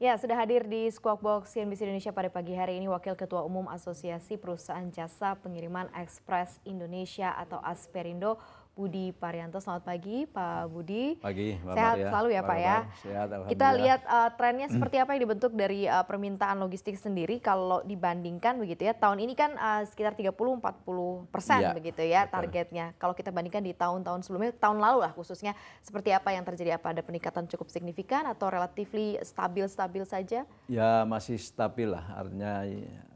Ya, sudah hadir di Squawk Box CNBC Indonesia pada pagi hari ini Wakil Ketua Umum Asosiasi Perusahaan Jasa Pengiriman Ekspres Indonesia atau Asperindo, Budi Parianto. Selamat pagi, Pak Budi. Pagi, Mbak Sehat Maria. selalu ya, Pak ya. Sehat, Kita lihat uh, trennya hmm. seperti apa yang dibentuk dari uh, permintaan logistik sendiri kalau dibandingkan begitu ya. Tahun ini kan uh, sekitar 30-40 persen ya, begitu ya betul. targetnya. Kalau kita bandingkan di tahun-tahun sebelumnya, tahun lalu lah khususnya, seperti apa yang terjadi? Apa ada peningkatan cukup signifikan atau relatif stabil-stabil saja? Ya, masih stabil lah. Artinya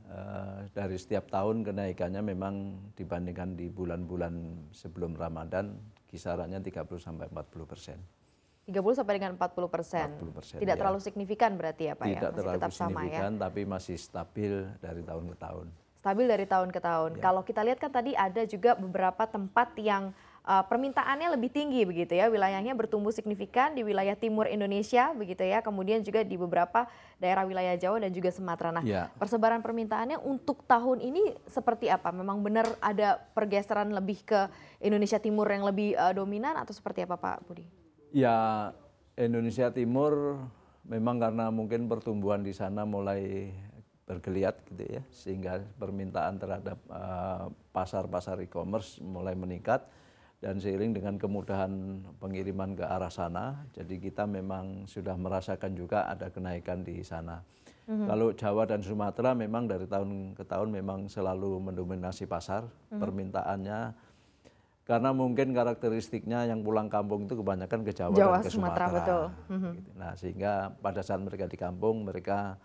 Eh, dari setiap tahun kenaikannya memang dibandingkan di bulan-bulan sebelum Ramadan kisarannya 30 sampai 40 persen. 30 sampai dengan 40 persen. persen Tidak ya. terlalu signifikan berarti ya Pak ya? Tidak ya? Masih terlalu tetap signifikan sama, ya? tapi masih stabil dari tahun ke tahun. Stabil dari tahun ke tahun. Ya. Kalau kita lihat kan tadi ada juga beberapa tempat yang uh, permintaannya lebih tinggi begitu ya. Wilayahnya bertumbuh signifikan di wilayah timur Indonesia begitu ya. Kemudian juga di beberapa daerah wilayah Jawa dan juga Sumatera. Nah, ya. persebaran permintaannya untuk tahun ini seperti apa? Memang benar ada pergeseran lebih ke Indonesia Timur yang lebih uh, dominan atau seperti apa Pak Budi? Ya, Indonesia Timur memang karena mungkin pertumbuhan di sana mulai bergeliat gitu ya sehingga permintaan terhadap eh, pasar-pasar e-commerce mulai meningkat dan seiring dengan kemudahan pengiriman ke arah sana, jadi kita memang sudah merasakan juga ada kenaikan di sana. Mm-hmm. Kalau Jawa dan Sumatera memang dari tahun ke tahun memang selalu mendominasi pasar mm-hmm. permintaannya karena mungkin karakteristiknya yang pulang kampung itu kebanyakan ke Jawa, Jawa dan ke Sumatera. Sumatera betul. Mm-hmm. Nah sehingga pada saat mereka di kampung mereka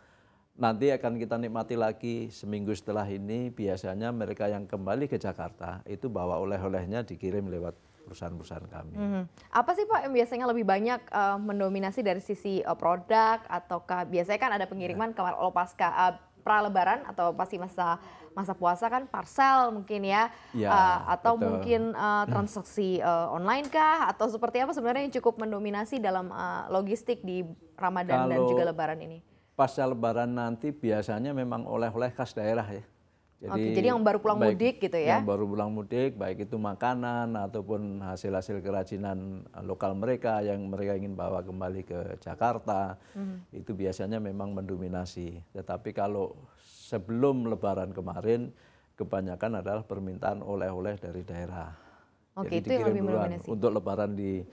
Nanti akan kita nikmati lagi seminggu setelah ini biasanya mereka yang kembali ke Jakarta itu bawa oleh-olehnya dikirim lewat perusahaan-perusahaan kami. Hmm. Apa sih Pak yang biasanya lebih banyak uh, mendominasi dari sisi uh, produk ataukah biasanya kan ada pengiriman yeah. kalau oh, pasca uh, eh, pralebaran atau pasti masa masa puasa kan parcel mungkin ya, yeah, ya, uh, atau betul. mungkin uh, transaksi uh, online kah atau seperti apa sebenarnya yang cukup mendominasi dalam uh, logistik di Ramadan kalau, dan juga Lebaran ini? pasca lebaran nanti biasanya memang oleh-oleh khas daerah ya. Jadi, Oke, jadi yang baru pulang baik, mudik gitu ya? Yang baru pulang mudik, baik itu makanan ataupun hasil-hasil kerajinan lokal mereka yang mereka ingin bawa kembali ke Jakarta, mm-hmm. itu biasanya memang mendominasi. Tetapi kalau sebelum Lebaran kemarin, kebanyakan adalah permintaan oleh-oleh dari daerah. Oke, jadi itu yang lebih duluan mendominasi. Untuk Lebaran di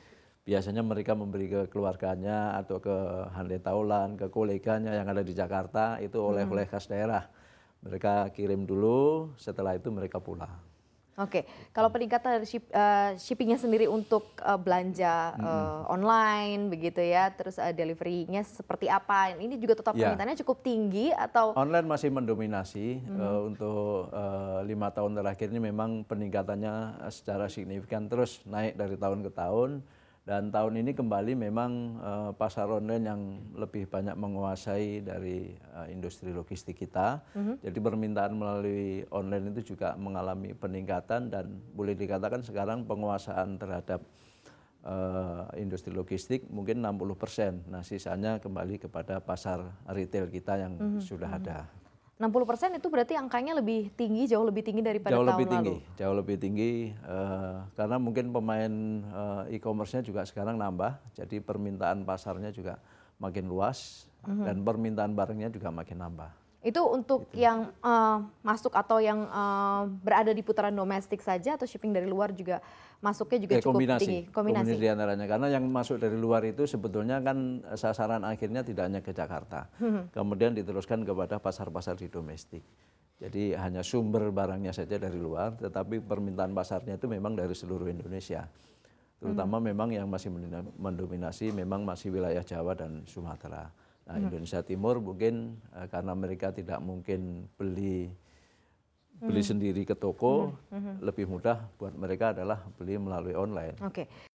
biasanya mereka memberi ke keluarganya atau ke Handai Taulan, ke koleganya yang ada di Jakarta itu oleh-oleh hmm. khas daerah. Mereka kirim dulu, setelah itu mereka pulang. Oke, kalau peningkatan dari ship, uh, shippingnya sendiri untuk uh, belanja uh, hmm. Eh, online begitu ya, terus uh, deliverynya seperti apa? Ini juga tetap ya. permintaannya cukup tinggi atau? Online masih mendominasi hmm. uh, untuk lima tahun terakhir ini memang peningkatannya secara signifikan terus naik dari tahun ke tahun dan tahun ini kembali memang uh, pasar online yang lebih banyak menguasai dari uh, industri logistik kita. Mm-hmm. Jadi permintaan melalui online itu juga mengalami peningkatan dan boleh dikatakan sekarang penguasaan terhadap uh, industri logistik mungkin 60 persen. Nah sisanya kembali kepada pasar retail kita yang mm-hmm. sudah mm-hmm. ada. 60% persen itu berarti angkanya lebih tinggi, jauh lebih tinggi daripada jauh tahun lebih tinggi, lalu. Jauh lebih tinggi, uh, karena mungkin pemain uh, e-commerce-nya juga sekarang nambah, jadi permintaan pasarnya juga makin luas mm -hmm. dan permintaan barangnya juga makin nambah. Itu untuk gitu. yang uh, masuk atau yang uh, berada di putaran domestik saja atau shipping dari luar juga masuknya juga ya, cukup kombinasi. tinggi. Kombinasi. Kombinasi antaranya. karena yang masuk dari luar itu sebetulnya kan eh, sasaran akhirnya tidak hanya ke Jakarta, hmm. kemudian diteruskan kepada pasar-pasar di domestik. Jadi hanya sumber barangnya saja dari luar, tetapi permintaan pasarnya itu memang dari seluruh Indonesia. Terutama hmm. memang yang masih mendominasi memang masih wilayah Jawa dan Sumatera. Nah, hmm. Indonesia Timur mungkin uh, karena mereka tidak mungkin beli beli hmm. sendiri ke toko, hmm. hmm. lebih mudah buat mereka adalah beli melalui online. Oke. Okay.